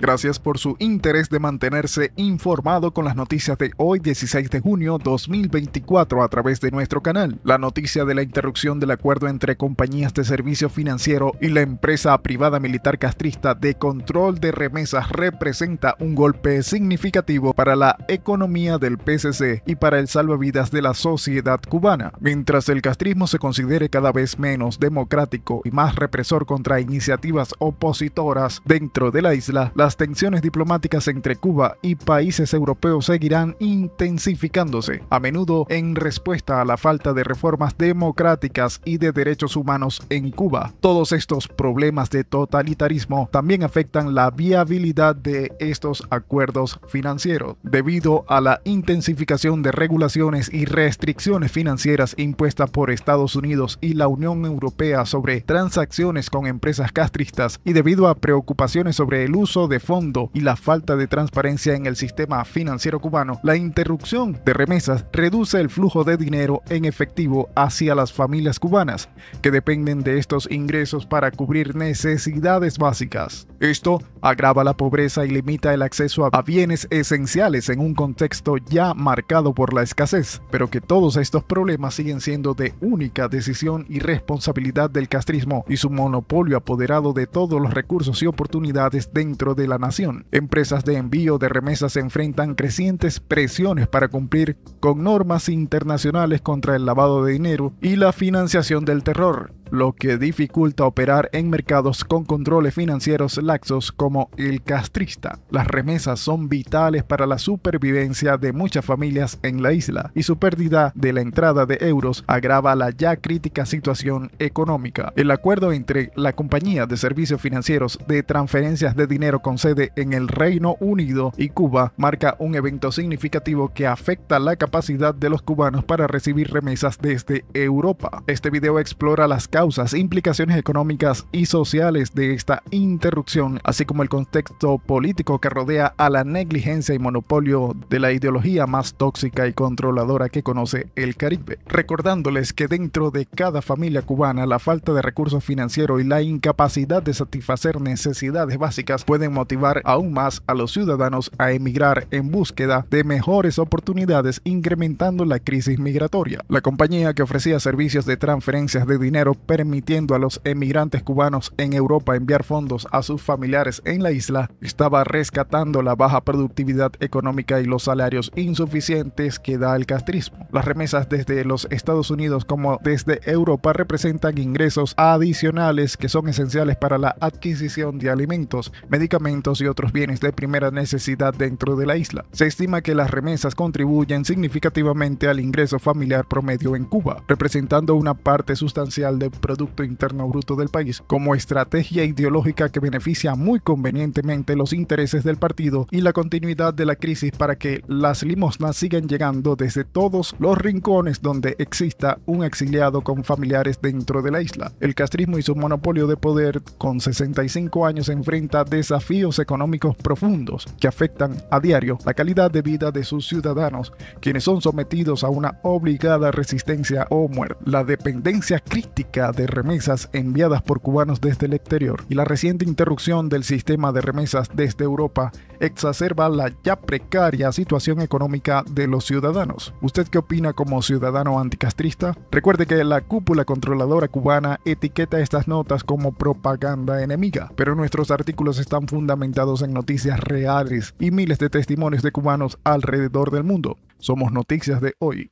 Gracias por su interés de mantenerse informado con las noticias de hoy 16 de junio 2024 a través de nuestro canal. La noticia de la interrupción del acuerdo entre compañías de servicio financiero y la empresa privada militar castrista de control de remesas representa un golpe significativo para la economía del PCC y para el salvavidas de la sociedad cubana. Mientras el castrismo se considere cada vez menos democrático y más represor contra iniciativas opositoras dentro de la isla, las las tensiones diplomáticas entre Cuba y países europeos seguirán intensificándose, a menudo en respuesta a la falta de reformas democráticas y de derechos humanos en Cuba. Todos estos problemas de totalitarismo también afectan la viabilidad de estos acuerdos financieros, debido a la intensificación de regulaciones y restricciones financieras impuestas por Estados Unidos y la Unión Europea sobre transacciones con empresas castristas y debido a preocupaciones sobre el uso de fondo y la falta de transparencia en el sistema financiero cubano, la interrupción de remesas reduce el flujo de dinero en efectivo hacia las familias cubanas, que dependen de estos ingresos para cubrir necesidades básicas. Esto agrava la pobreza y limita el acceso a bienes esenciales en un contexto ya marcado por la escasez, pero que todos estos problemas siguen siendo de única decisión y responsabilidad del castrismo y su monopolio apoderado de todos los recursos y oportunidades dentro de la nación. Empresas de envío de remesas se enfrentan crecientes presiones para cumplir con normas internacionales contra el lavado de dinero y la financiación del terror lo que dificulta operar en mercados con controles financieros laxos como el castrista. Las remesas son vitales para la supervivencia de muchas familias en la isla y su pérdida de la entrada de euros agrava la ya crítica situación económica. El acuerdo entre la compañía de servicios financieros de transferencias de dinero con sede en el Reino Unido y Cuba marca un evento significativo que afecta la capacidad de los cubanos para recibir remesas desde Europa. Este video explora las causas, implicaciones económicas y sociales de esta interrupción, así como el contexto político que rodea a la negligencia y monopolio de la ideología más tóxica y controladora que conoce el Caribe. Recordándoles que dentro de cada familia cubana la falta de recursos financieros y la incapacidad de satisfacer necesidades básicas pueden motivar aún más a los ciudadanos a emigrar en búsqueda de mejores oportunidades incrementando la crisis migratoria. La compañía que ofrecía servicios de transferencias de dinero permitiendo a los emigrantes cubanos en Europa enviar fondos a sus familiares en la isla, estaba rescatando la baja productividad económica y los salarios insuficientes que da el castrismo. Las remesas desde los Estados Unidos como desde Europa representan ingresos adicionales que son esenciales para la adquisición de alimentos, medicamentos y otros bienes de primera necesidad dentro de la isla. Se estima que las remesas contribuyen significativamente al ingreso familiar promedio en Cuba, representando una parte sustancial de Producto Interno Bruto del país como estrategia ideológica que beneficia muy convenientemente los intereses del partido y la continuidad de la crisis para que las limosnas sigan llegando desde todos los rincones donde exista un exiliado con familiares dentro de la isla. El castrismo y su monopolio de poder con 65 años enfrenta desafíos económicos profundos que afectan a diario la calidad de vida de sus ciudadanos, quienes son sometidos a una obligada resistencia o muerte. La dependencia crítica de remesas enviadas por cubanos desde el exterior y la reciente interrupción del sistema de remesas desde Europa exacerba la ya precaria situación económica de los ciudadanos. ¿Usted qué opina como ciudadano anticastrista? Recuerde que la cúpula controladora cubana etiqueta estas notas como propaganda enemiga, pero nuestros artículos están fundamentados en noticias reales y miles de testimonios de cubanos alrededor del mundo. Somos Noticias de Hoy.